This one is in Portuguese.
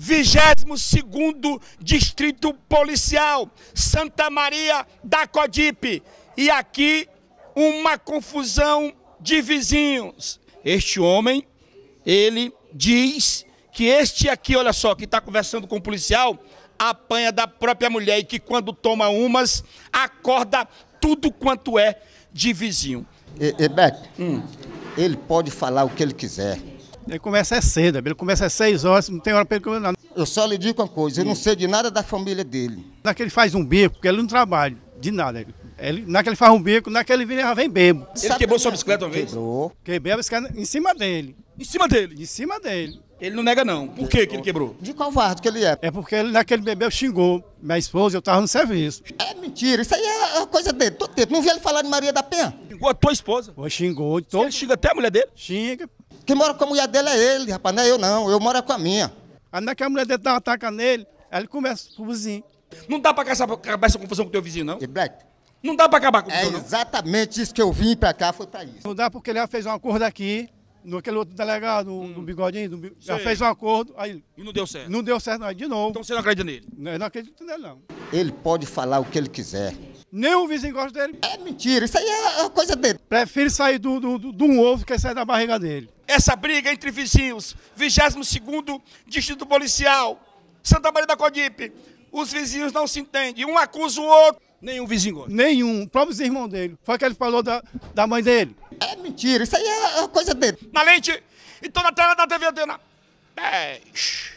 22º Distrito Policial, Santa Maria da Codipe. E aqui uma confusão de vizinhos. Este homem, ele diz que este aqui, olha só, que está conversando com o policial, apanha da própria mulher e que quando toma umas, acorda tudo quanto é de vizinho. E, e Beto, hum. ele pode falar o que ele quiser. Ele começa é cedo, é, ele começa às 6 horas, não tem hora para ele comer nada. Eu só lhe digo uma coisa, eu não sei de nada da família dele. Naquele faz um bico, porque ele não trabalha, de nada. Ele, naquele faz um bico, naquele vira, vem bebo. Ele Sabe quebrou sua bicicleta uma vez? Quebrou. Quebrou a bicicleta em cima dele. Em cima dele? Em cima dele. Ele não nega não. Por que, que ele quebrou? De qual vardo que ele é. É porque ele, naquele bebê xingou minha esposa, eu tava no serviço. É mentira, isso aí é coisa dele, todo tempo. Não vi ele falar de Maria da Penha? Xingou a tua esposa? Pô, xingou todo. Ele xinga até a mulher dele? Xinga, quem mora com a mulher dele é ele, rapaz, não é eu não, eu moro é com a minha. Ainda que a mulher dele dá uma taca nele, aí ele começa com o vizinho. Não dá pra acabar essa confusão com o teu vizinho, não? E Black? Não dá pra acabar com o é não? exatamente isso que eu vim pra cá, foi pra isso. Não dá porque ele já fez um acordo aqui, no aquele outro delegado, hum. do bigodinho, do, já fez um acordo. Aí, e não deu certo? Não deu certo, não, de novo. Então você não acredita nele? Não, eu não acredito nele, não. Ele pode falar o que ele quiser nem o vizinho gosta dele. É mentira, isso aí é coisa dele. Prefiro sair do, do, do, de um ovo que sair da barriga dele. Essa briga entre vizinhos, 22º Distrito Policial, Santa Maria da Codipe, os vizinhos não se entendem, um acusa o outro. Nenhum vizinho gosta? Nenhum, o próprio irmão dele. Foi que ele falou da, da mãe dele. É mentira, isso aí é coisa dele. Na lente, então na tela da TV na 10.